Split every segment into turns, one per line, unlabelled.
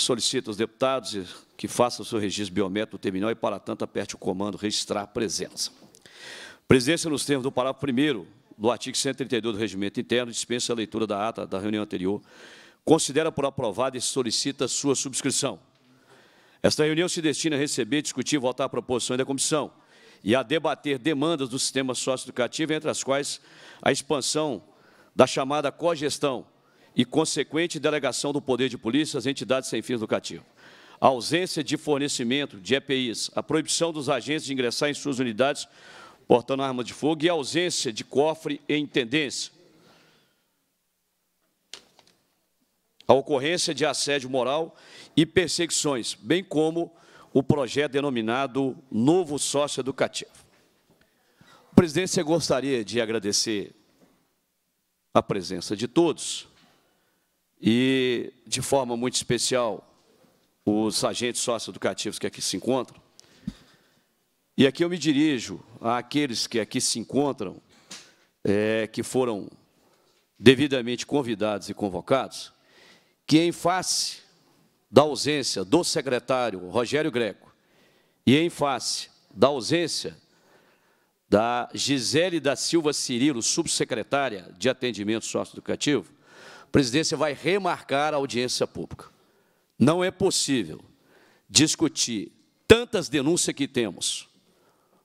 Solicito aos deputados que façam o seu registro biométrico no terminal e, para tanto, aperte o comando registrar a presença. Presidência, nos termos do parágrafo 1 do artigo 132 do Regimento Interno, dispensa a leitura da ata da reunião anterior, considera por aprovada e solicita sua subscrição. Esta reunião se destina a receber, discutir e votar proposições da comissão e a debater demandas do sistema sócio-educativo, entre as quais a expansão da chamada cogestão, e consequente delegação do poder de polícia às entidades sem fins lucrativos. A ausência de fornecimento de EPIs, a proibição dos agentes de ingressar em suas unidades portando arma de fogo e a ausência de cofre em tendência. A ocorrência de assédio moral e perseguições, bem como o projeto denominado Novo Sócio Educativo. eu gostaria de agradecer a presença de todos e, de forma muito especial, os agentes socioeducativos que aqui se encontram. E aqui eu me dirijo àqueles que aqui se encontram, é, que foram devidamente convidados e convocados, que em face da ausência do secretário Rogério Greco e em face da ausência da Gisele da Silva Cirilo, subsecretária de Atendimento Socioeducativo, a presidência vai remarcar a audiência pública. Não é possível discutir tantas denúncias que temos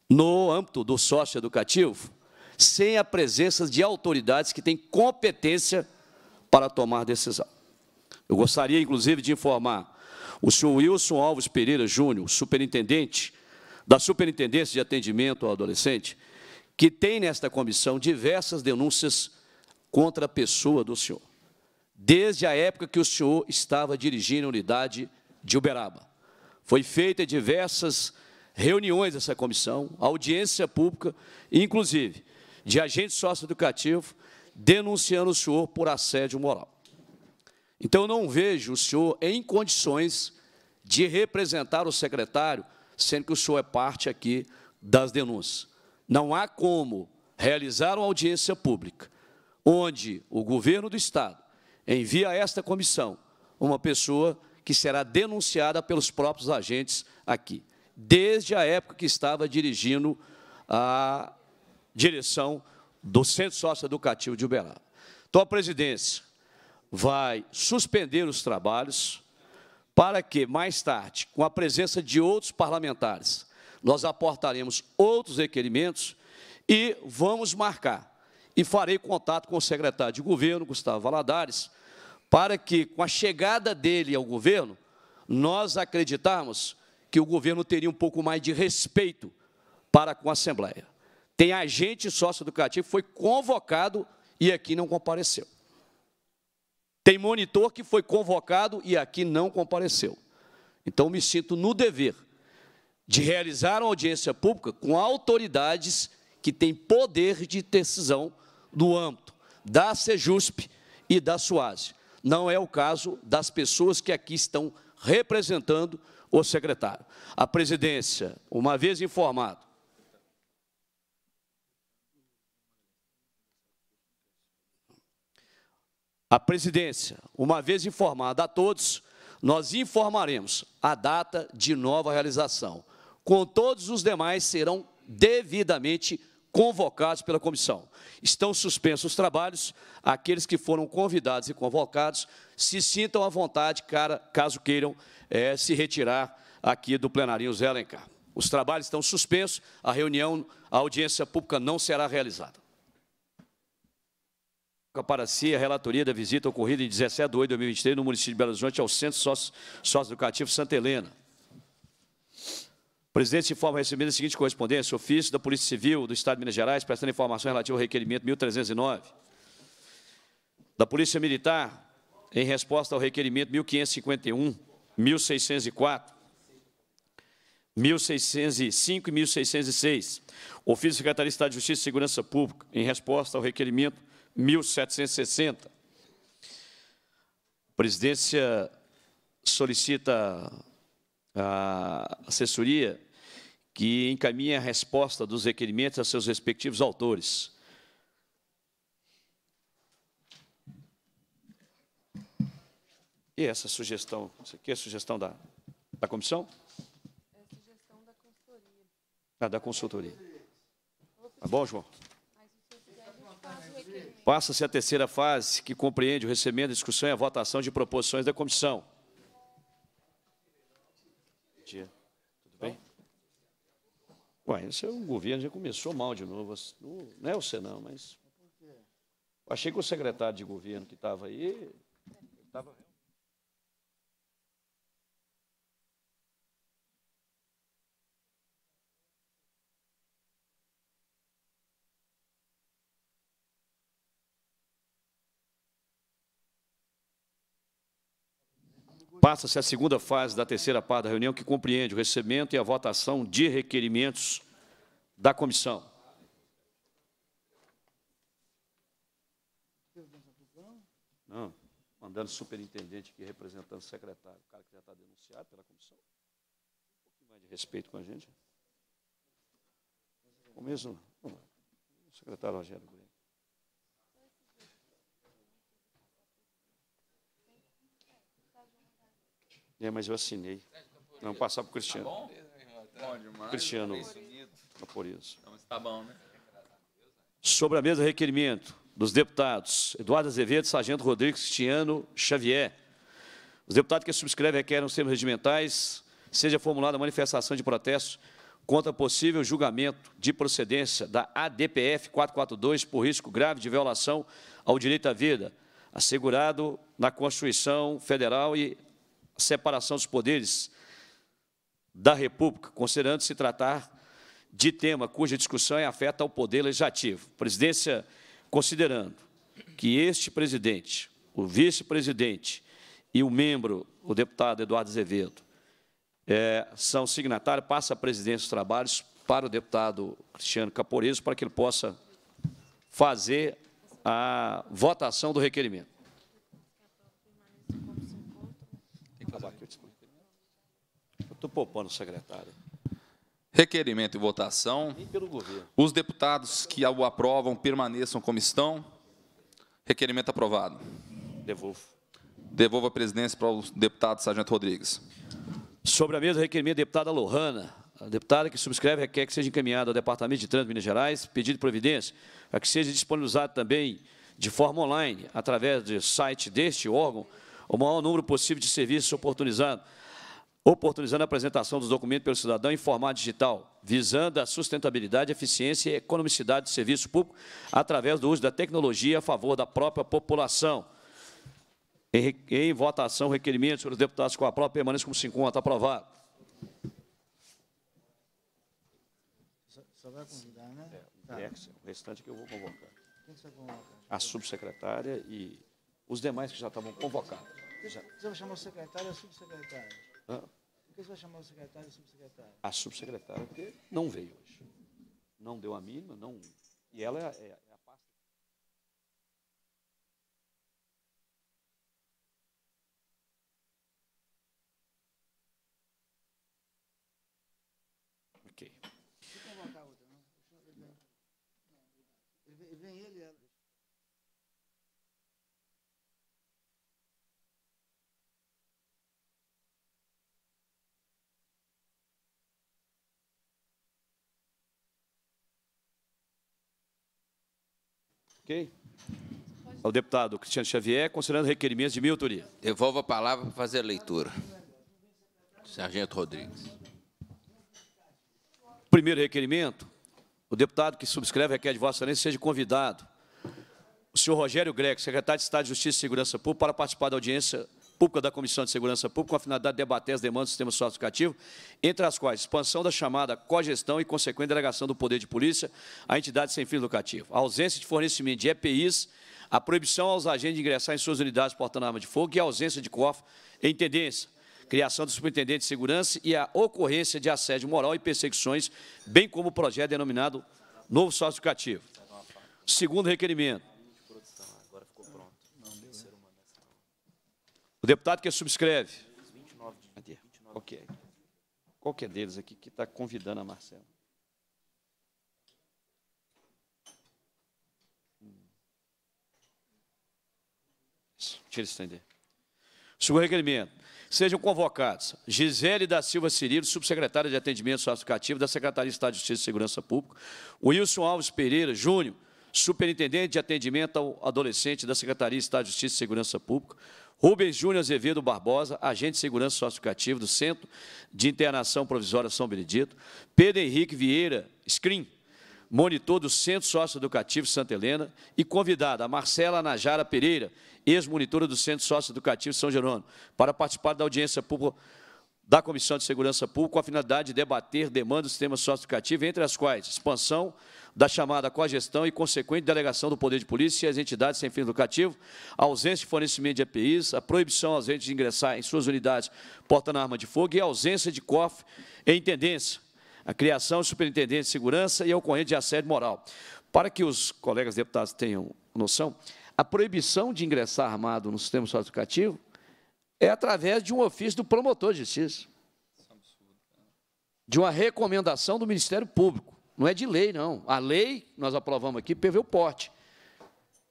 no âmbito do sócio educativo sem a presença de autoridades que têm competência para tomar decisão. Eu gostaria, inclusive, de informar o senhor Wilson Alves Pereira Júnior, superintendente da Superintendência de Atendimento ao Adolescente, que tem nesta comissão diversas denúncias contra a pessoa do senhor desde a época que o senhor estava dirigindo a unidade de Uberaba. Foi feita diversas reuniões dessa comissão, audiência pública, inclusive de agente sócio-educativo, denunciando o senhor por assédio moral. Então, eu não vejo o senhor em condições de representar o secretário, sendo que o senhor é parte aqui das denúncias. Não há como realizar uma audiência pública onde o governo do Estado envia a esta comissão uma pessoa que será denunciada pelos próprios agentes aqui, desde a época que estava dirigindo a direção do Centro Socioeducativo de Uberaba. Então, a presidência vai suspender os trabalhos para que, mais tarde, com a presença de outros parlamentares, nós aportaremos outros requerimentos e vamos marcar e farei contato com o secretário de governo, Gustavo Valadares, para que, com a chegada dele ao governo, nós acreditarmos que o governo teria um pouco mais de respeito para com a Assembleia. Tem agente sócio-educativo que foi convocado e aqui não compareceu. Tem monitor que foi convocado e aqui não compareceu. Então, me sinto no dever de realizar uma audiência pública com autoridades que têm poder de decisão do âmbito da Sejusp e da SUASE. Não é o caso das pessoas que aqui estão representando o secretário. A presidência, uma vez informado, A presidência, uma vez informada a todos, nós informaremos a data de nova realização. Com todos os demais serão devidamente informados convocados pela comissão. Estão suspensos os trabalhos, aqueles que foram convidados e convocados se sintam à vontade, cara, caso queiram é, se retirar aqui do plenarinho Zé Alencar. Os trabalhos estão suspensos, a reunião, a audiência pública não será realizada. Para si, a relatoria da visita ocorrida em 17 de 8 de 2023 no município de Belo Horizonte ao Centro Sócio, Sócio Educativo Santa Helena presidente se informa recebendo é a seguinte correspondência, ofício da Polícia Civil do Estado de Minas Gerais, prestando informação relativa ao requerimento 1309. Da Polícia Militar, em resposta ao requerimento 1551, 1604, 1605 e 1606. Ofício da Secretaria de Estado de Justiça e Segurança Pública, em resposta ao requerimento 1760. A presidência solicita a assessoria que encaminha a resposta dos requerimentos a seus respectivos autores. E essa sugestão, isso aqui é a sugestão da, da comissão? É a sugestão da consultoria. Ah, da consultoria. Tá bom, João? É Passa-se a terceira fase, que compreende o recebimento, a discussão e a votação de proposições da comissão dia. Tudo bem? Ué, esse é um governo, já começou mal de novo. Não é o Senão, mas. Achei que o secretário de governo que estava aí. Tava... Passa-se a segunda fase da terceira parte da reunião, que compreende o recebimento e a votação de requerimentos da comissão. Não, mandando superintendente aqui representando o secretário, o cara que já está denunciado pela comissão. Um pouquinho mais de respeito com a gente. O mesmo, o secretário Rogério Grego. É, mas eu assinei. Não, passar para o Cristiano. Tá bom?
bom demais. Cristiano tá
tá por isso. Então, está bom, né? Sobre a mesa requerimento dos deputados Eduardo Azevedo, Sargento Rodrigues, Cristiano Xavier. Os deputados que subscrevem requerem os termos regimentais seja formulada manifestação de protesto contra possível julgamento de procedência da ADPF 442 por risco grave de violação ao direito à vida, assegurado na Constituição Federal e a separação dos poderes da República, considerando se tratar de tema cuja discussão é afeta ao poder legislativo. Presidência, considerando que este presidente, o vice-presidente e o membro, o deputado Eduardo Azevedo, é, são signatários, passa a presidência dos trabalhos para o deputado Cristiano Caporeso, para que ele possa fazer a votação do requerimento.
Estou poupando o secretário. Requerimento e votação. E pelo governo. Os deputados que o aprovam permaneçam como estão. Requerimento aprovado. Devolvo. Devolvo a presidência para o deputado Sargento Rodrigues. Sobre a mesa, requerimento deputada Lohana. A deputada que
subscreve requer que seja encaminhado ao Departamento de Trânsito de Minas Gerais pedido de providência para que seja disponibilizado também de forma online, através do site deste órgão, o maior número possível de serviços oportunizados oportunizando a apresentação dos documentos pelo cidadão em formato digital, visando a sustentabilidade, eficiência e economicidade do serviço público através do uso da tecnologia a favor da própria população. Em, em votação, requerimento sobre os deputados com a própria permanência como se encontra. Aprovado. Só, só vai convidar, né? É, o, tá. o restante que eu vou convocar. Quem você vai convocar? A subsecretária e os demais que já estavam convocados. Você
vai chamar o secretário e é a subsecretária.
Por
que você vai chamar o secretário e o subsecretário?
A subsecretária, porque não veio hoje. Não deu a mínima, não. E ela é, é Ao deputado Cristiano Xavier, considerando requerimentos de minha autoria. Devolvo a palavra para fazer a leitura.
Sargento Rodrigues.
Primeiro requerimento, o deputado que subscreve requer de Vossa Excelência seja convidado o senhor Rogério Greco, secretário de Estado de Justiça e Segurança Pública, para participar da audiência Pública da Comissão de Segurança Pública com a finalidade de debater as demandas do sistema social educativo, entre as quais expansão da chamada cogestão e consequente delegação do poder de polícia à entidade sem fim educativo, ausência de fornecimento de EPIs, a proibição aos agentes de ingressar em suas unidades portando arma de fogo e a ausência de cofre em tendência, criação do superintendente de segurança e a ocorrência de assédio moral e perseguições, bem como o projeto denominado Novo Sócio Educativo. Segundo requerimento, O deputado que subscreve. 29 de... Qual que é deles aqui que está convidando a Marcela? Tira hum. esse estender. Segundo requerimento, sejam convocados Gisele da Silva Cirilo, subsecretária de Atendimento Socioeducativo da Secretaria de Estado de Justiça e Segurança Pública, Wilson Alves Pereira Júnior, superintendente de atendimento ao adolescente da Secretaria de Estado de Justiça e Segurança Pública, Rubens Júnior Azevedo Barbosa, agente de segurança socioeducativo do Centro de Internação Provisória São Benedito. Pedro Henrique Vieira Scrim, monitor do Centro Socioeducativo Santa Helena. E convidada a Marcela Najara Pereira, ex-monitora do Centro Socioeducativo São Jerônimo, para participar da audiência pública da Comissão de Segurança Pública com a finalidade de debater demandas do sistema socioeducativo, entre as quais expansão da chamada cogestão e consequente delegação do poder de polícia às entidades sem fim educativo, a ausência de fornecimento de EPIs, a proibição aos entes de ingressar em suas unidades portando arma de fogo e a ausência de COF em intendência, a criação de superintendente de segurança e a ocorrência de assédio moral. Para que os colegas deputados tenham noção, a proibição de ingressar armado no sistema socioeducativo educativo é através de um ofício do promotor de justiça. De uma recomendação do Ministério Público. Não é de lei, não. A lei, nós aprovamos aqui, prevê o porte.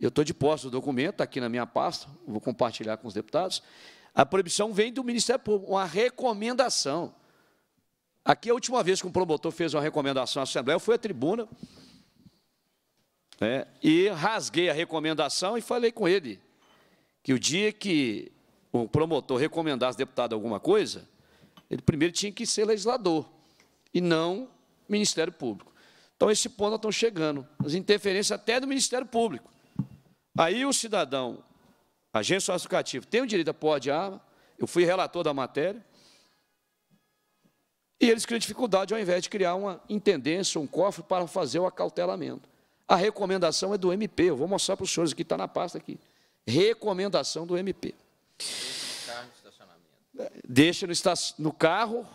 Eu estou de posse do documento, está aqui na minha pasta, vou compartilhar com os deputados. A proibição vem do Ministério Público, uma recomendação. Aqui, a última vez que um promotor fez uma recomendação à Assembleia, eu fui à tribuna né, e rasguei a recomendação e falei com ele que o dia que o promotor recomendasse deputado alguma coisa, ele primeiro tinha que ser legislador e não Ministério Público. Então, esse ponto nós estamos chegando, as interferências até do Ministério Público. Aí o cidadão, agente socioeducativo, tem o direito a pôr de arma, eu fui relator da matéria, e eles criam dificuldade ao invés de criar uma intendência, um cofre para fazer o acautelamento. A recomendação é do MP, eu vou mostrar para os senhores que está na pasta aqui. Recomendação do MP. Deixa no, no carro,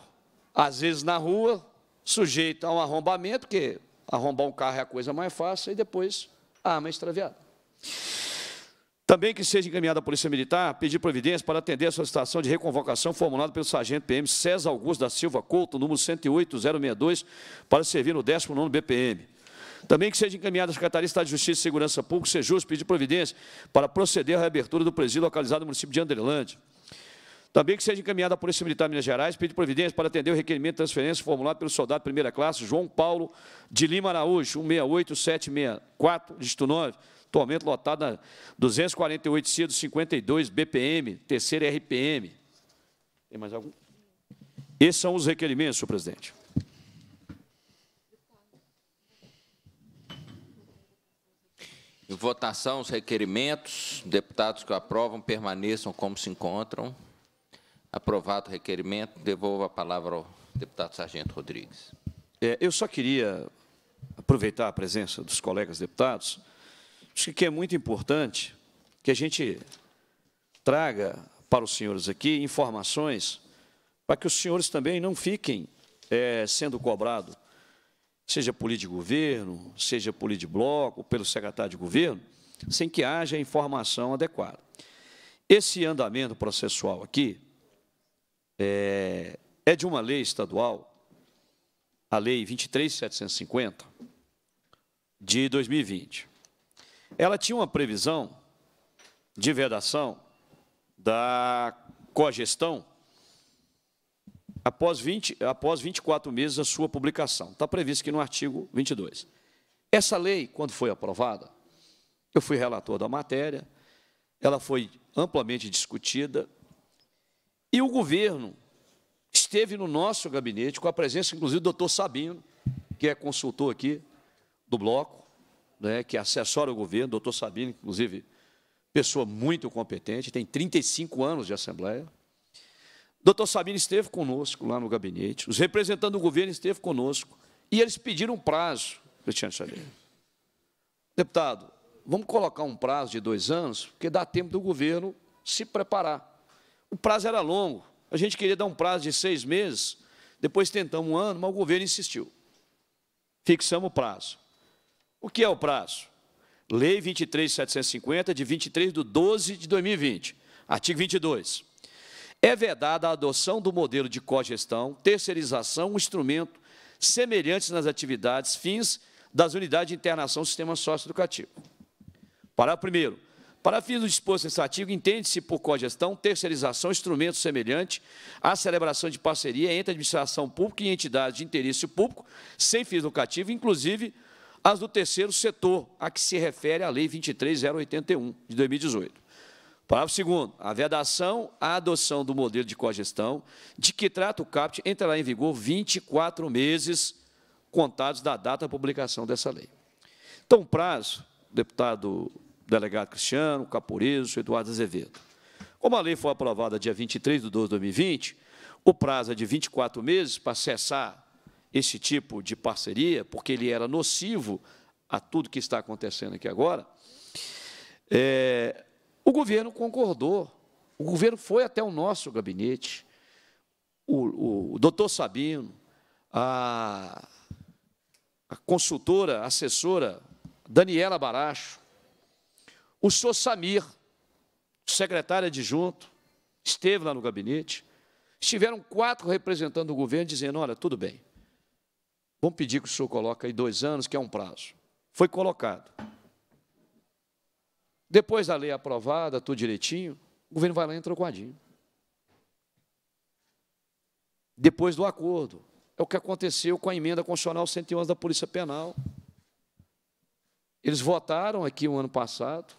às vezes na rua, sujeito a um arrombamento, que arrombar um carro é a coisa mais fácil, e depois a arma extraviada. Também que seja encaminhada à Polícia Militar pedir providência para atender a solicitação de reconvocação formulada pelo Sargento PM César Augusto da Silva Couto, número 108062, para servir no 19 BPM. Também que seja encaminhada a Secretaria de Estado de Justiça e Segurança Pública, SEJUS, pedir providência para proceder à reabertura do presídio localizado no município de Anderlândia. Também que seja encaminhada a Polícia Militar de Minas Gerais, pedir providência para atender o requerimento de transferência formulado pelo soldado de primeira classe João Paulo de Lima Araújo, 168764, dígito 9, atualmente lotado na 248 CIDO 52 BPM, terceira RPM. Tem mais algum? Esses são os requerimentos, senhor presidente.
Em votação, os requerimentos. Deputados que aprovam permaneçam como se encontram. Aprovado o requerimento, devolvo a palavra ao deputado Sargento Rodrigues. É,
eu só queria aproveitar a presença dos colegas deputados. Acho que é muito importante que a gente traga para os senhores aqui informações para que os senhores também não fiquem é, sendo cobrados seja por de governo, seja por de bloco, pelo secretário de governo, sem que haja informação adequada. Esse andamento processual aqui é, é de uma lei estadual, a Lei 23.750, de 2020. Ela tinha uma previsão de vedação da cogestão após, 20, após 24 meses a sua publicação. Está previsto aqui no artigo 22. Essa lei, quando foi aprovada, eu fui relator da matéria, ela foi amplamente discutida, e o governo esteve no nosso gabinete, com a presença, inclusive, do doutor Sabino, que é consultor aqui do bloco, né, que é assessora o governo, doutor Sabino, inclusive, pessoa muito competente, tem 35 anos de Assembleia, Doutor Sabino esteve conosco lá no gabinete, os representantes do governo esteve conosco, e eles pediram um prazo, Cristiano Xavier. Deputado, vamos colocar um prazo de dois anos, porque dá tempo do governo se preparar. O prazo era longo, a gente queria dar um prazo de seis meses, depois tentamos um ano, mas o governo insistiu. Fixamos o prazo. O que é o prazo? Lei 23.750, de 23 de 12 de 2020, artigo 22. É vedada a adoção do modelo de cogestão, terceirização, um instrumento semelhantes nas atividades fins das unidades de internação do sistema socioeducativo. Parágrafo primeiro. Para fins do disposto nesse artigo, entende-se por cogestão, terceirização, instrumento semelhante à celebração de parceria entre a administração pública e entidades de interesse público sem fins lucrativos, inclusive as do terceiro setor, a que se refere a Lei 23081, de 2018. Parágrafo segundo, a vedação à adoção do modelo de cogestão de que trata o CAPT entrará em vigor 24 meses contados da data da publicação dessa lei. Então, prazo, deputado delegado Cristiano, Caporeso, Eduardo Azevedo. Como a lei foi aprovada dia 23 de 12 de 2020, o prazo é de 24 meses para cessar esse tipo de parceria, porque ele era nocivo a tudo que está acontecendo aqui agora. É, o governo concordou. O governo foi até o nosso gabinete. O, o, o doutor Sabino, a, a consultora, assessora Daniela Baracho, o senhor Samir, secretário adjunto, esteve lá no gabinete. Estiveram quatro representando o governo dizendo: olha, tudo bem, vamos pedir que o senhor coloque aí dois anos, que é um prazo. Foi colocado. Depois da lei aprovada, tudo direitinho, o governo vai lá e entra trocadinho. Depois do acordo. É o que aconteceu com a emenda constitucional 111 da Polícia Penal. Eles votaram aqui o um ano passado,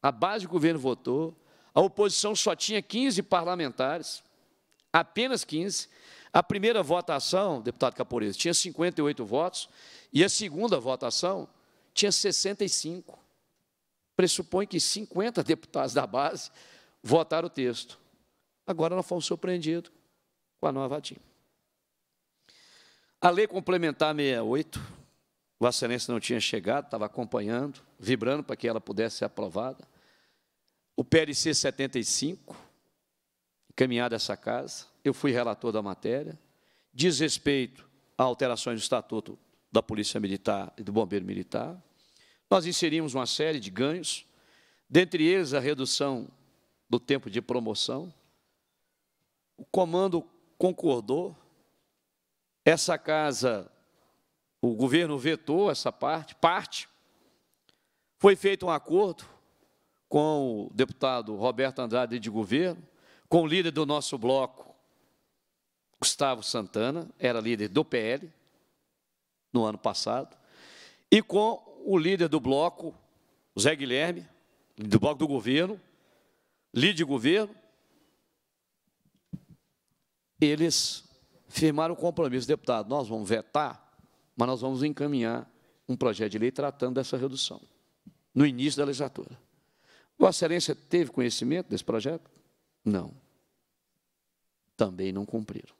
a base do governo votou, a oposição só tinha 15 parlamentares, apenas 15. A primeira votação, deputado Caporeza, tinha 58 votos, e a segunda votação tinha 65 pressupõe que 50 deputados da base votaram o texto. Agora nós fomos surpreendidos com a nova DIN. A Lei Complementar 68, Vossa Excelência não tinha chegado, estava acompanhando, vibrando para que ela pudesse ser aprovada. O PLC 75, encaminhado a essa casa, eu fui relator da matéria, diz respeito a alterações do Estatuto da Polícia Militar e do Bombeiro Militar, nós inserimos uma série de ganhos, dentre eles a redução do tempo de promoção. O comando concordou, essa casa, o governo vetou essa parte, parte. Foi feito um acordo com o deputado Roberto Andrade de governo, com o líder do nosso bloco, Gustavo Santana, era líder do PL no ano passado, e com o líder do bloco, Zé Guilherme, do bloco do governo, líder de governo, eles firmaram o compromisso, deputado, nós vamos vetar, mas nós vamos encaminhar um projeto de lei tratando dessa redução, no início da legislatura. Vossa Excelência teve conhecimento desse projeto? Não. Também não cumpriram.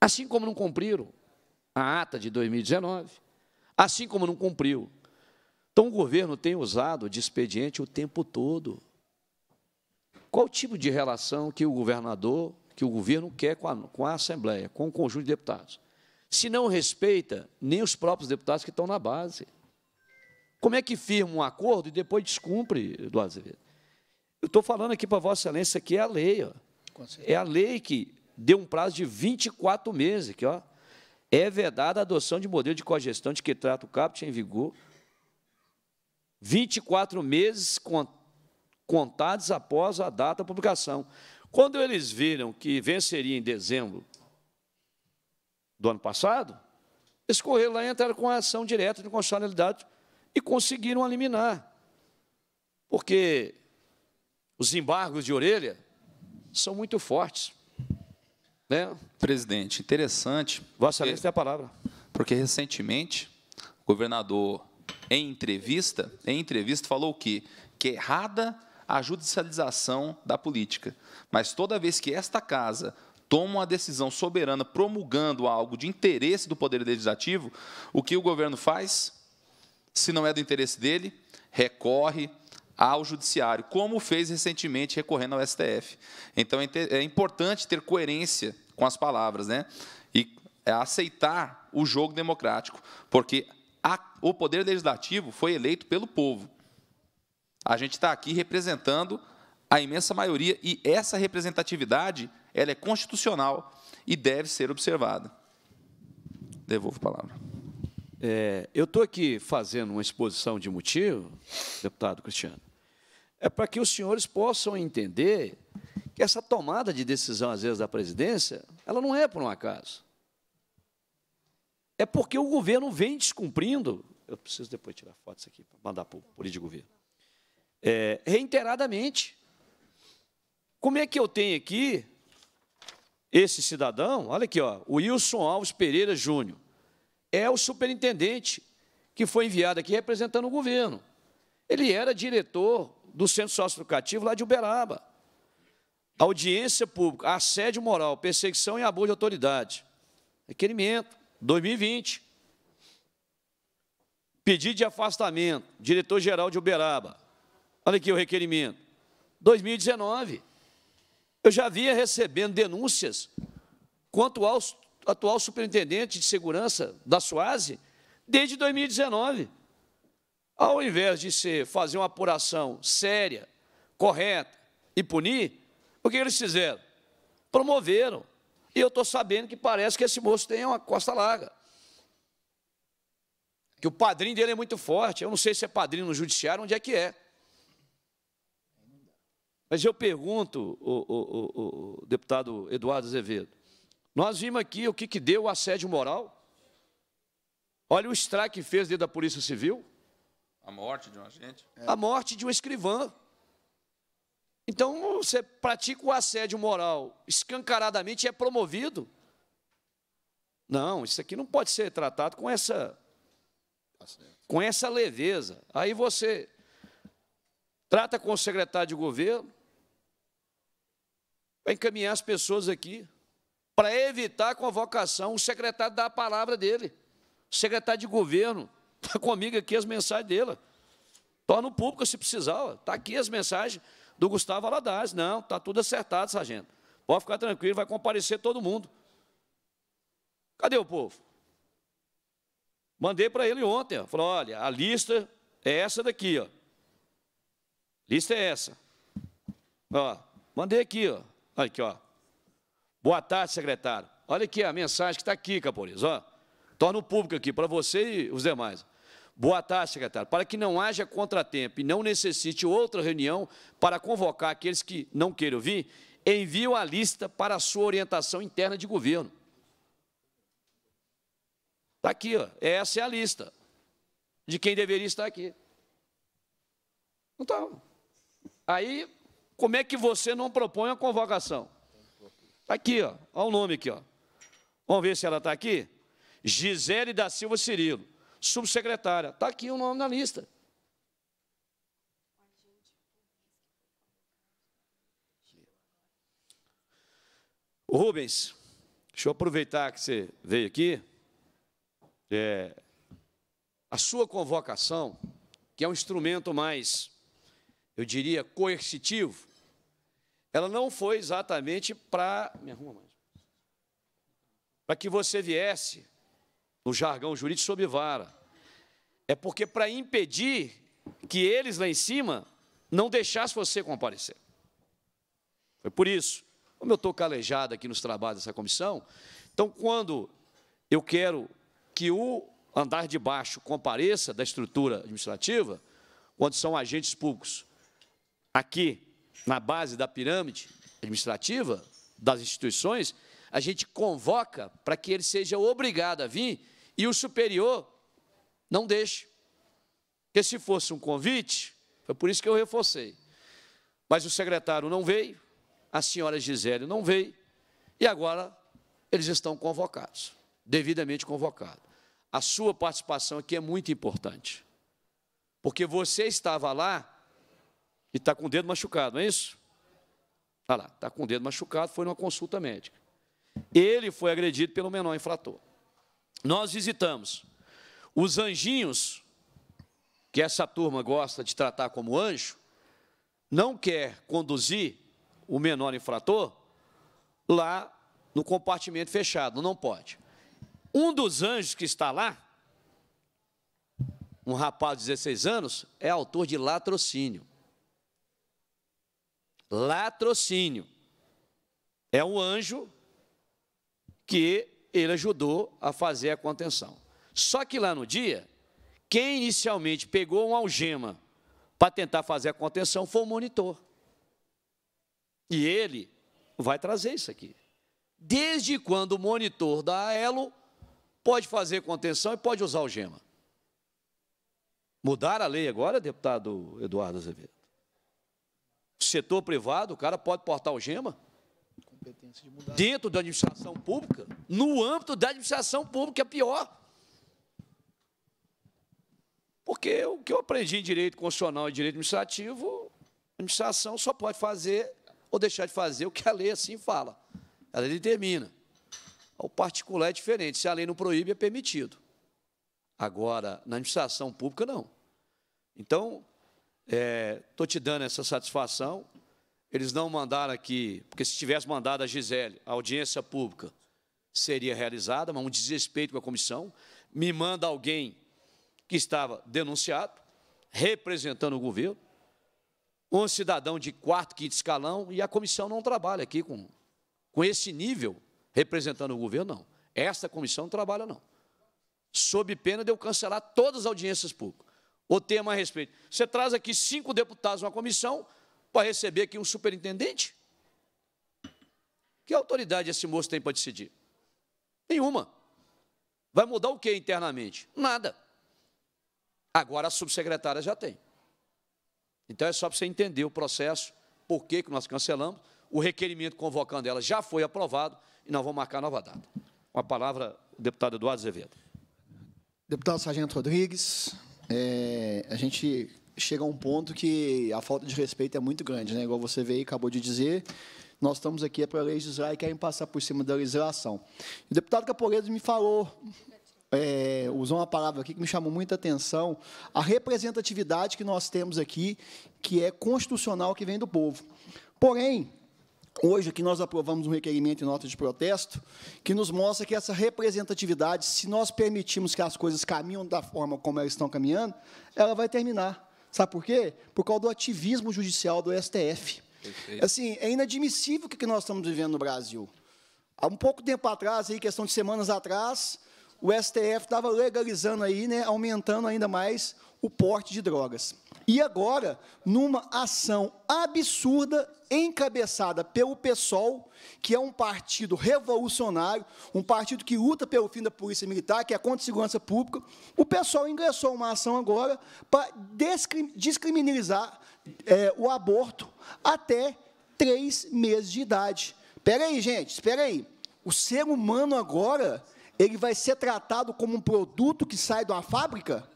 Assim como não cumpriram a ata de 2019, assim como não cumpriu então o governo tem usado de expediente o tempo todo. Qual o tipo de relação que o governador, que o governo quer com a, com a Assembleia, com o conjunto de deputados? Se não respeita nem os próprios deputados que estão na base. Como é que firma um acordo e depois descumpre, Eduardo Azevedo? Eu estou falando aqui para Vossa Excelência que é a lei. Ó. É a lei que deu um prazo de 24 meses. Aqui, ó. É vedada a adoção de modelo de cogestão de que trata o caput em vigor 24 meses contados após a data da publicação. Quando eles viram que venceria em dezembro do ano passado, eles correram lá e entraram com a ação direta de constitucionalidade e conseguiram eliminar. Porque os embargos de orelha são muito fortes.
Né? Presidente, interessante. Vossa Excelência tem a palavra. Porque recentemente, o governador em entrevista, em entrevista falou que que é errada a judicialização da política, mas toda vez que esta casa toma uma decisão soberana promulgando algo de interesse do poder legislativo, o que o governo faz? Se não é do interesse dele, recorre ao judiciário, como fez recentemente recorrendo ao STF. Então é, é importante ter coerência com as palavras, né? E é aceitar o jogo democrático, porque a, o poder legislativo foi eleito pelo povo. A gente está aqui representando a imensa maioria e essa representatividade ela é constitucional e deve ser observada. Devolvo a palavra. É, eu estou aqui fazendo uma exposição de motivo, deputado
Cristiano, é para que os senhores possam entender que essa tomada de decisão, às vezes, da presidência, ela não é por um acaso é porque o governo vem descumprindo. Eu preciso depois tirar fotos aqui para mandar para o político de governo. É, reiteradamente. Como é que eu tenho aqui esse cidadão? Olha aqui, ó, o Wilson Alves Pereira Júnior. É o superintendente que foi enviado aqui representando o governo. Ele era diretor do Centro Socioeducativo lá de Uberaba. Audiência pública, assédio moral, perseguição e abuso de autoridade. Requerimento. 2020. Pedido de afastamento, diretor-geral de Uberaba. Olha aqui o requerimento. 2019. Eu já vinha recebendo denúncias quanto ao atual superintendente de segurança da SUASE desde 2019. Ao invés de se fazer uma apuração séria, correta e punir, o que eles fizeram? Promoveram e eu estou sabendo que parece que esse moço tem uma costa larga. Que o padrinho dele é muito forte. Eu não sei se é padrinho no judiciário, onde é que é. Mas eu pergunto, o, o, o deputado Eduardo Azevedo, nós vimos aqui o que, que deu o assédio moral. Olha o strike que fez dentro da Polícia Civil.
A morte de um agente. É. A
morte de um escrivão. Então você pratica o assédio moral escancaradamente e é promovido. Não, isso aqui não pode ser tratado com essa com essa leveza. Aí você trata com o secretário de governo para encaminhar as pessoas aqui para evitar a convocação, o secretário dá a palavra dele. O secretário de governo está comigo aqui as mensagens dele. Torna público se precisar. Está aqui as mensagens do Gustavo Aladares. Não, está tudo acertado, sargento. Pode ficar tranquilo, vai comparecer todo mundo. Cadê o povo? Mandei para ele ontem, ó, falou, olha, a lista é essa daqui, ó. Lista é essa. Ó, mandei aqui, ó. Olha aqui, ó. Boa tarde, secretário. Olha aqui a mensagem que está aqui, Caporiz, ó. Torna o público aqui, para você e os demais. Boa tarde, secretário. Para que não haja contratempo e não necessite outra reunião para convocar aqueles que não queiram vir, envio a lista para a sua orientação interna de governo. Está aqui, ó. essa é a lista de quem deveria estar aqui. Então, aí, como é que você não propõe a convocação? Tá aqui, ó, olha o nome aqui. Ó. Vamos ver se ela está aqui? Gisele da Silva Cirilo subsecretária. Está aqui o nome na lista. Rubens, deixa eu aproveitar que você veio aqui. É, a sua convocação, que é um instrumento mais, eu diria, coercitivo, ela não foi exatamente para. Me arruma mais. Para que você viesse no jargão jurídico, sob vara. É porque para impedir que eles lá em cima não deixassem você comparecer. Foi por isso. Como eu estou calejado aqui nos trabalhos dessa comissão, então quando eu quero que o andar de baixo compareça da estrutura administrativa, quando são agentes públicos aqui na base da pirâmide administrativa das instituições, a gente convoca para que ele seja obrigado a vir e o superior não deixa. Porque se fosse um convite, foi por isso que eu reforcei. Mas o secretário não veio, a senhora Gisele não veio, e agora eles estão convocados, devidamente convocados. A sua participação aqui é muito importante. Porque você estava lá e está com o dedo machucado, não é isso? Está lá, está com o dedo machucado, foi numa consulta médica. Ele foi agredido pelo menor infrator nós visitamos. Os anjinhos, que essa turma gosta de tratar como anjo, não quer conduzir o menor infrator lá no compartimento fechado, não pode. Um dos anjos que está lá, um rapaz de 16 anos, é autor de latrocínio. Latrocínio. É um anjo que ele ajudou a fazer a contenção. Só que lá no dia, quem inicialmente pegou uma algema para tentar fazer a contenção foi o monitor. E ele vai trazer isso aqui. Desde quando o monitor da AELO pode fazer contenção e pode usar algema? Mudar a lei agora, deputado Eduardo Azevedo? setor privado, o cara pode portar algema? dentro da administração pública, no âmbito da administração pública, é pior. Porque o que eu aprendi em direito constitucional e direito administrativo, a administração só pode fazer ou deixar de fazer o que a lei assim fala. Ela determina. O particular é diferente. Se a lei não proíbe, é permitido. Agora, na administração pública, não. Então, estou é, te dando essa satisfação. Eles não mandaram aqui, porque se tivesse mandado a Gisele, a audiência pública seria realizada, mas um desrespeito com a comissão. Me manda alguém que estava denunciado, representando o governo, um cidadão de quarto, quinto escalão, e a comissão não trabalha aqui com, com esse nível, representando o governo, não. Esta comissão não trabalha, não. Sob pena de eu cancelar todas as audiências públicas. O tema a respeito. Você traz aqui cinco deputados uma comissão, para receber aqui um superintendente? Que autoridade esse moço tem para decidir? Nenhuma. Vai mudar o que internamente? Nada. Agora a subsecretária já tem. Então é só para você entender o processo, por que, que nós cancelamos. O requerimento convocando ela já foi aprovado e nós vamos marcar nova data. Com a palavra, o deputado Eduardo Azevedo.
Deputado Sargento Rodrigues, é, a gente chega a um ponto que a falta de respeito é muito grande, né? Igual você veio e acabou de dizer, nós estamos aqui é para legislar e querem passar por cima da legislação. O deputado Caporeiro me falou, é, usou uma palavra aqui que me chamou muita atenção, a representatividade que nós temos aqui, que é constitucional, que vem do povo. Porém, Hoje aqui nós aprovamos um requerimento em nota de protesto que nos mostra que essa representatividade, se nós permitirmos que as coisas caminham da forma como elas estão caminhando, ela vai terminar. Sabe por quê? Por causa do ativismo judicial do STF. Perfeito. Assim, é inadmissível o que nós estamos vivendo no Brasil. Há um pouco tempo atrás, aí, questão de semanas atrás, o STF estava legalizando aí, né, aumentando ainda mais o porte de drogas. E agora, numa ação absurda encabeçada pelo PSOL, que é um partido revolucionário, um partido que luta pelo fim da polícia militar, que é contra a segurança pública, o PSOL ingressou uma ação agora para descriminalizar é, o aborto até três meses de idade. Espera aí, gente, espera aí. O ser humano agora ele vai ser tratado como um produto que sai de uma fábrica?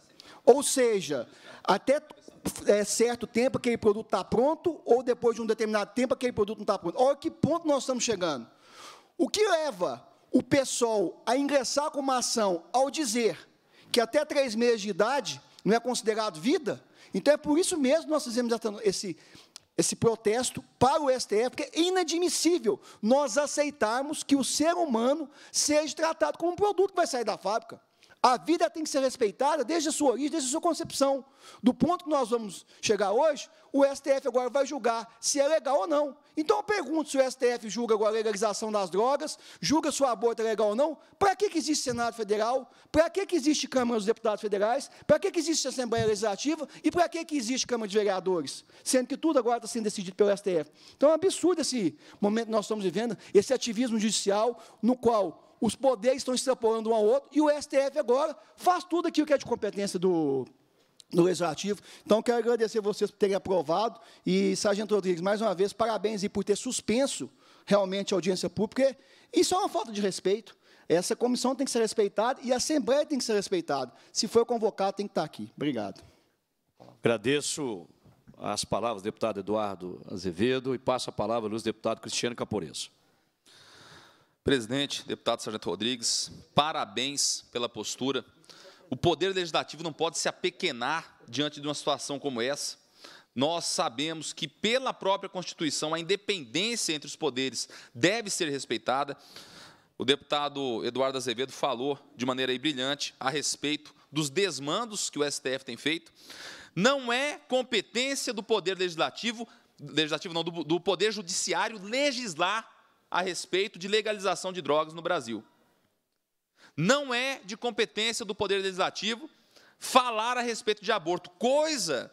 Ou seja, até é, certo tempo aquele produto está pronto ou depois de um determinado tempo aquele produto não está pronto. Olha que ponto nós estamos chegando. O que leva o pessoal a ingressar com uma ação ao dizer que até três meses de idade não é considerado vida? Então é por isso mesmo que nós fizemos esse, esse protesto para o STF, porque é inadmissível nós aceitarmos que o ser humano seja tratado como um produto que vai sair da fábrica. A vida tem que ser respeitada desde a sua origem, desde a sua concepção. Do ponto que nós vamos chegar hoje, o STF agora vai julgar se é legal ou não. Então eu pergunto se o STF julga agora a legalização das drogas, julga se o aborto é legal ou não. Para que, que existe Senado Federal? Para que, que existe Câmara dos Deputados Federais? Para que, que existe Assembleia Legislativa? E para que, que existe Câmara de Vereadores? Sendo que tudo agora está sendo decidido pelo STF. Então é um absurdo esse momento que nós estamos vivendo, esse ativismo judicial no qual os poderes estão se apoiando um ao outro, e o STF agora faz tudo aquilo que é de competência do, do Legislativo. Então, quero agradecer vocês por terem aprovado, e, Sargento Rodrigues, mais uma vez, parabéns por ter suspenso realmente a audiência pública, isso é uma falta de respeito. Essa comissão tem que ser respeitada e a Assembleia tem que ser respeitada. Se for convocado, tem que estar aqui. Obrigado.
Agradeço as palavras do deputado Eduardo Azevedo e passo a palavra ao deputado Cristiano Caporeso.
Presidente, deputado Sargento Rodrigues, parabéns pela postura. O poder legislativo não pode se apequenar diante de uma situação como essa. Nós sabemos que, pela própria Constituição, a independência entre os poderes deve ser respeitada. O deputado Eduardo Azevedo falou de maneira brilhante a respeito dos desmandos que o STF tem feito. Não é competência do poder legislativo, legislativo não, do, do poder judiciário legislar a respeito de legalização de drogas no Brasil. Não é de competência do Poder Legislativo falar a respeito de aborto, coisa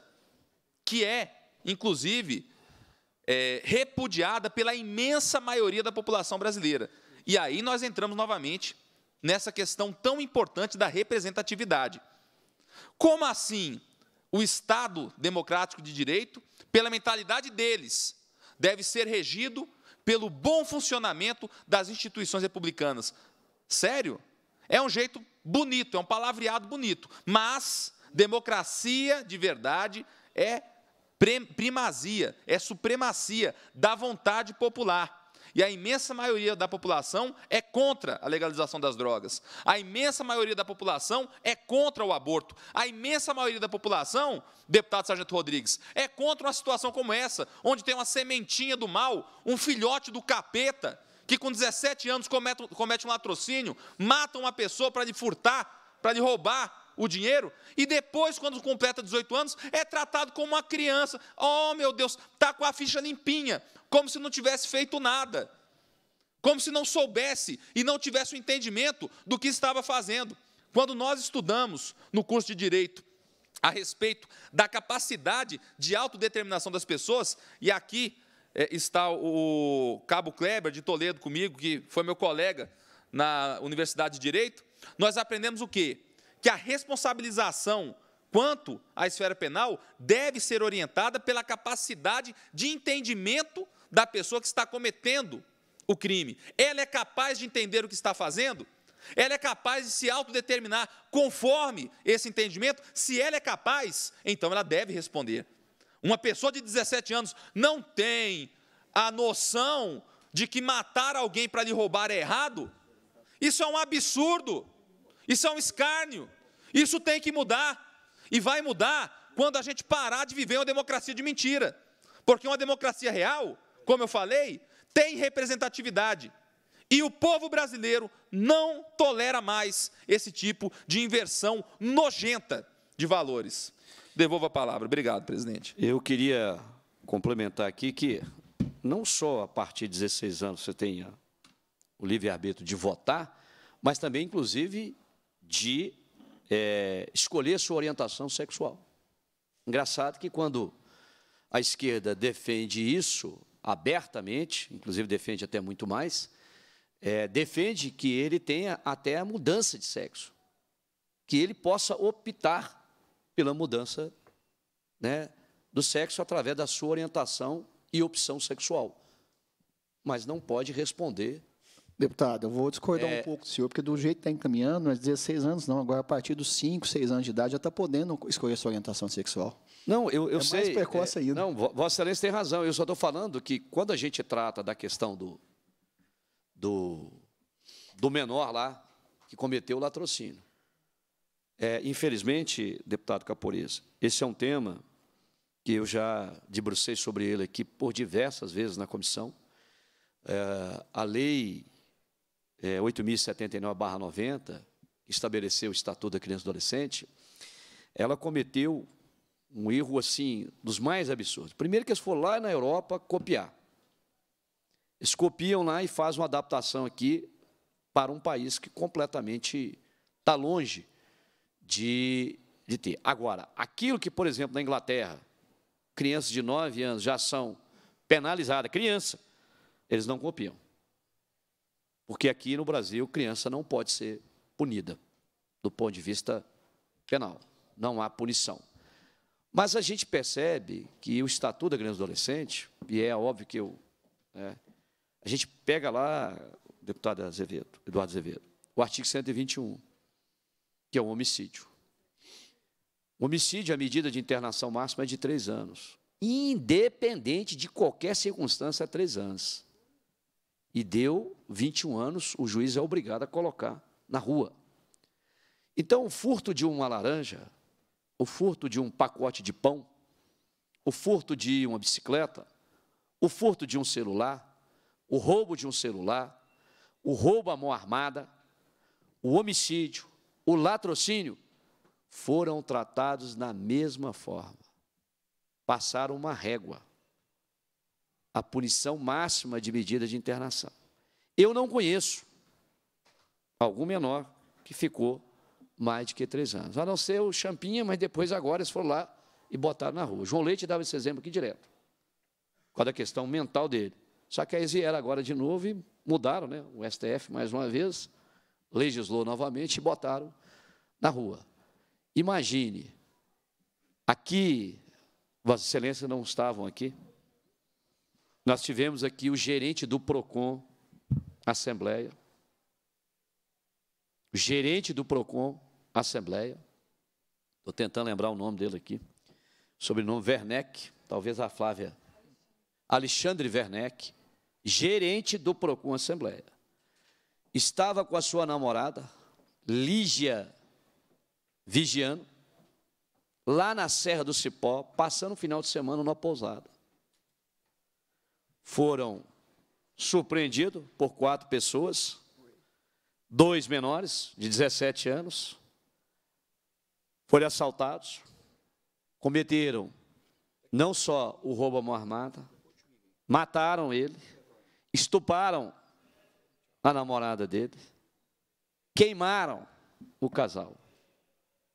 que é, inclusive, é, repudiada pela imensa maioria da população brasileira. E aí nós entramos novamente nessa questão tão importante da representatividade. Como assim o Estado democrático de direito, pela mentalidade deles, deve ser regido pelo bom funcionamento das instituições republicanas. Sério? É um jeito bonito, é um palavreado bonito, mas democracia de verdade é primazia, é supremacia da vontade popular e a imensa maioria da população é contra a legalização das drogas. A imensa maioria da população é contra o aborto. A imensa maioria da população, deputado Sargento Rodrigues, é contra uma situação como essa, onde tem uma sementinha do mal, um filhote do capeta, que com 17 anos comete, um latrocínio, mata uma pessoa para lhe furtar, para lhe roubar, o dinheiro, e depois, quando completa 18 anos, é tratado como uma criança. Oh, meu Deus, está com a ficha limpinha, como se não tivesse feito nada, como se não soubesse e não tivesse o entendimento do que estava fazendo. Quando nós estudamos no curso de direito a respeito da capacidade de autodeterminação das pessoas, e aqui é, está o Cabo Kleber de Toledo comigo, que foi meu colega na Universidade de Direito, nós aprendemos o quê? que a responsabilização quanto à esfera penal deve ser orientada pela capacidade de entendimento da pessoa que está cometendo o crime. Ela é capaz de entender o que está fazendo? Ela é capaz de se autodeterminar conforme esse entendimento? Se ela é capaz, então ela deve responder. Uma pessoa de 17 anos não tem a noção de que matar alguém para lhe roubar é errado? Isso é um absurdo. Isso é um escárnio. Isso tem que mudar. E vai mudar quando a gente parar de viver uma democracia de mentira. Porque uma democracia real, como eu falei, tem representatividade. E o povo brasileiro não tolera mais esse tipo de inversão nojenta de valores. Devolvo a palavra. Obrigado, presidente.
Eu queria complementar aqui que não só a partir de 16 anos você tenha o livre-arbítrio de votar, mas também, inclusive, de é, escolher sua orientação sexual. Engraçado que quando a esquerda defende isso abertamente, inclusive defende até muito mais, é, defende que ele tenha até a mudança de sexo, que ele possa optar pela mudança né, do sexo através da sua orientação e opção sexual, mas não pode responder
Deputado, eu vou discordar é... um pouco do senhor, porque do jeito que está encaminhando, aos 16 anos não, agora a partir dos 5, 6 anos de idade já está podendo escolher sua orientação sexual.
Não, eu, eu é sei. mais precoce é, ainda. Não, Vossa Excelência tem razão. Eu só estou falando que quando a gente trata da questão do, do, do menor lá, que cometeu o latrocínio. É, infelizmente, deputado Caporeza, esse é um tema que eu já debrucei sobre ele aqui por diversas vezes na comissão. É, a lei é, 8079-90, que estabeleceu o Estatuto da Criança e Adolescente, ela cometeu um erro assim dos mais absurdos. Primeiro que eles foram lá na Europa copiar. Eles copiam lá e fazem uma adaptação aqui para um país que completamente está longe de, de ter. Agora, aquilo que, por exemplo, na Inglaterra, crianças de 9 anos já são penalizadas, criança, eles não copiam. Porque aqui no Brasil, criança não pode ser punida do ponto de vista penal. Não há punição. Mas a gente percebe que o Estatuto da Criança e Adolescente, e é óbvio que eu. Né, a gente pega lá, deputado Azevedo, Eduardo Azevedo, o artigo 121, que é o homicídio. O homicídio, a é medida de internação máxima é de três anos, independente de qualquer circunstância, é três anos. E deu 21 anos, o juiz é obrigado a colocar na rua. Então, o furto de uma laranja, o furto de um pacote de pão, o furto de uma bicicleta, o furto de um celular, o roubo de um celular, o roubo à mão armada, o homicídio, o latrocínio, foram tratados na mesma forma. Passaram uma régua a punição máxima de medida de internação. Eu não conheço algum menor que ficou mais de que três anos, a não ser o Champinha, mas depois agora eles foram lá e botaram na rua. João Leite dava esse exemplo aqui direto, com a questão mental dele. Só que aí vieram agora de novo e mudaram, né? o STF mais uma vez legislou novamente e botaram na rua. Imagine, aqui, Vossa Excelência não estavam aqui, nós tivemos aqui o gerente do PROCON, Assembleia. O gerente do PROCON, Assembleia. Estou tentando lembrar o nome dele aqui. Sobrenome Werneck, talvez a Flávia. Alexandre Werneck, gerente do PROCON Assembleia. Estava com a sua namorada, Lígia Vigiano, lá na Serra do Cipó, passando o final de semana numa pousada foram surpreendidos por quatro pessoas, dois menores de 17 anos, foram assaltados, cometeram não só o roubo à mão armada, mataram ele, estuparam a namorada dele, queimaram o casal.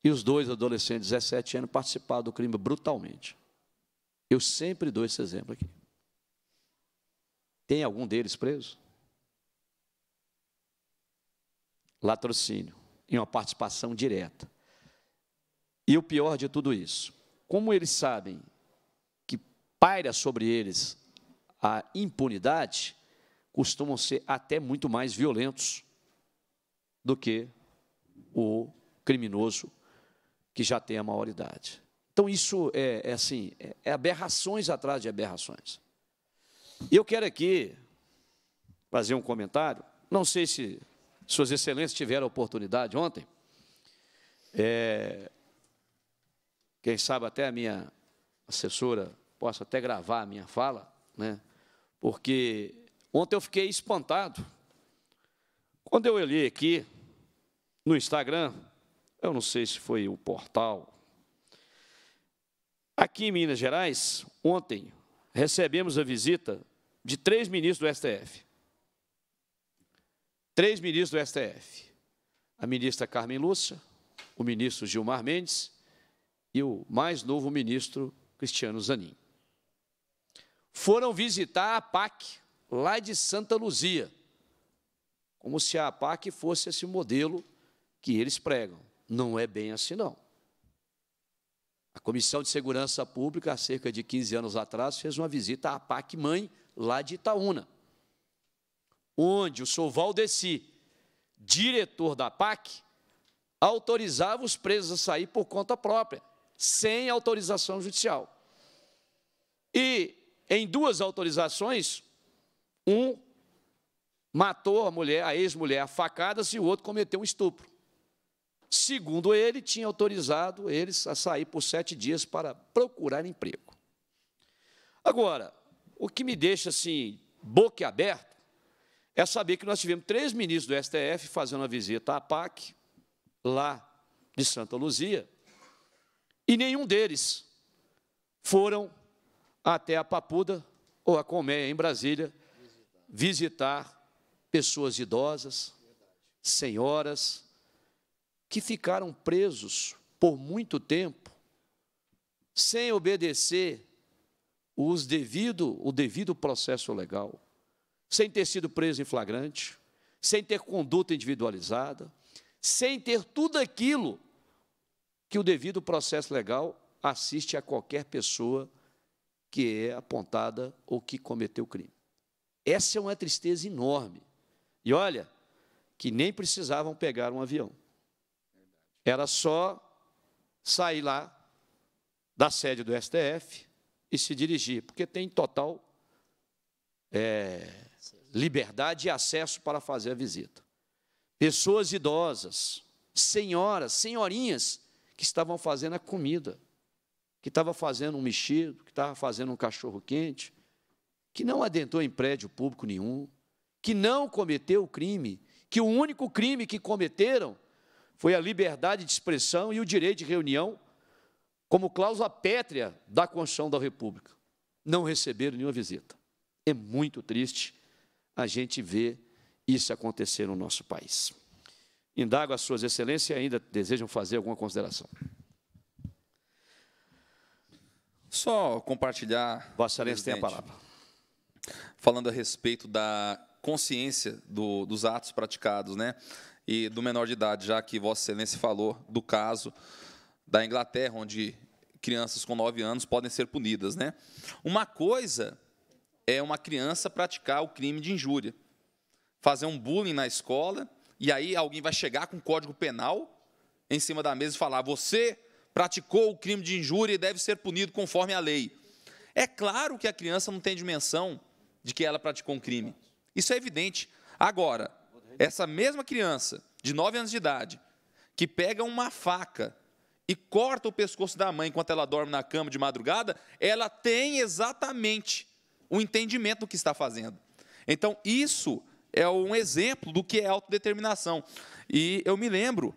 E os dois adolescentes de 17 anos participaram do crime brutalmente. Eu sempre dou esse exemplo aqui. Tem algum deles preso? Latrocínio, em uma participação direta. E o pior de tudo isso, como eles sabem que paira sobre eles a impunidade, costumam ser até muito mais violentos do que o criminoso que já tem a maioridade. Então, isso é, é assim, é, é aberrações atrás de aberrações. Eu quero aqui fazer um comentário. Não sei se Suas Excelências tiveram a oportunidade ontem. É, quem sabe até a minha assessora possa até gravar a minha fala, né? porque ontem eu fiquei espantado. Quando eu olhei aqui no Instagram, eu não sei se foi o portal. Aqui em Minas Gerais, ontem, recebemos a visita de três ministros do STF. Três ministros do STF. A ministra Carmen Lúcia, o ministro Gilmar Mendes e o mais novo ministro Cristiano Zanin. Foram visitar a PAC lá de Santa Luzia, como se a PAC fosse esse modelo que eles pregam. Não é bem assim, não. A Comissão de Segurança Pública, há cerca de 15 anos atrás, fez uma visita à PAC Mãe, lá de Itaúna, onde o senhor Valdeci, diretor da PAC, autorizava os presos a sair por conta própria, sem autorização judicial. E em duas autorizações, um matou a mulher, a ex-mulher a facadas e o outro cometeu um estupro. Segundo ele, tinha autorizado eles a sair por sete dias para procurar emprego. Agora, o que me deixa assim, boca aberta, é saber que nós tivemos três ministros do STF fazendo uma visita à PAC, lá de Santa Luzia, e nenhum deles foram até a Papuda ou a Colmeia, em Brasília, visitar pessoas idosas, senhoras, que ficaram presos por muito tempo, sem obedecer os devido, o devido processo legal, sem ter sido preso em flagrante, sem ter conduta individualizada, sem ter tudo aquilo que o devido processo legal assiste a qualquer pessoa que é apontada ou que cometeu crime. Essa é uma tristeza enorme. E olha, que nem precisavam pegar um avião. Era só sair lá da sede do STF, e se dirigir, porque tem total é, liberdade e acesso para fazer a visita. Pessoas idosas, senhoras, senhorinhas que estavam fazendo a comida, que estava fazendo um mexido, que estava fazendo um cachorro quente, que não adentrou em prédio público nenhum, que não cometeu crime, que o único crime que cometeram foi a liberdade de expressão e o direito de reunião como cláusula pétrea da Constituição da República. Não receberam nenhuma visita. É muito triste a gente ver isso acontecer no nosso país. Indago as suas excelências e ainda desejam fazer alguma
consideração. Só compartilhar. Vossa Excelência tem a palavra. Falando a respeito da consciência do, dos atos praticados, né? E do menor de idade, já que Vossa Excelência falou do caso da Inglaterra, onde crianças com 9 anos podem ser punidas. Né? Uma coisa é uma criança praticar o crime de injúria, fazer um bullying na escola, e aí alguém vai chegar com o código penal em cima da mesa e falar: você praticou o crime de injúria e deve ser punido conforme a lei. É claro que a criança não tem dimensão de que ela praticou um crime. Isso é evidente. Agora, essa mesma criança de 9 anos de idade que pega uma faca e corta o pescoço da mãe enquanto ela dorme na cama de madrugada, ela tem exatamente o entendimento do que está fazendo. Então, isso é um exemplo do que é autodeterminação. E eu me lembro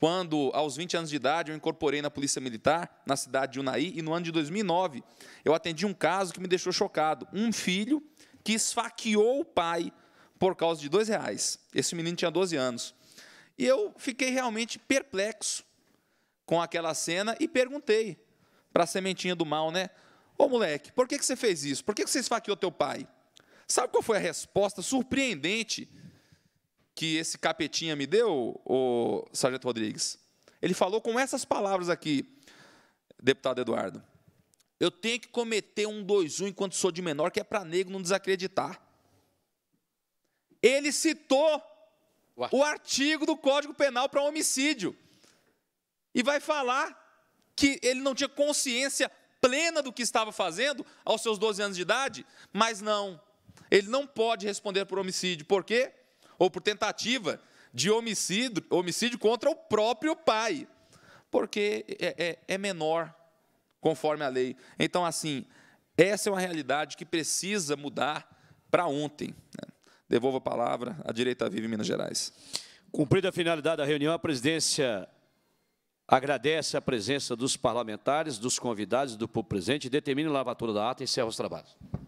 quando, aos 20 anos de idade, eu incorporei na Polícia Militar, na cidade de Unai e no ano de 2009, eu atendi um caso que me deixou chocado. Um filho que esfaqueou o pai por causa de dois reais. Esse menino tinha 12 anos. E eu fiquei realmente perplexo com aquela cena e perguntei para a sementinha do mal, né? Ô moleque, por que, que você fez isso? Por que, que você esfaqueou teu pai? Sabe qual foi a resposta surpreendente que esse capetinha me deu, o Sargento Rodrigues? Ele falou com essas palavras aqui, deputado Eduardo. Eu tenho que cometer um dois um enquanto sou de menor, que é para negro não desacreditar. Ele citou o artigo do Código Penal para homicídio e vai falar que ele não tinha consciência plena do que estava fazendo aos seus 12 anos de idade, mas não, ele não pode responder por homicídio, por quê? Ou por tentativa de homicídio, homicídio contra o próprio pai, porque é, é, é menor conforme a lei. Então, assim, essa é uma realidade que precisa mudar para ontem. Né? Devolvo a palavra à direita viva em Minas Gerais. Cumprida a finalidade da reunião, a presidência
Agradece a presença dos parlamentares, dos convidados do público presente, determina a lavatura da ata e encerra os trabalhos.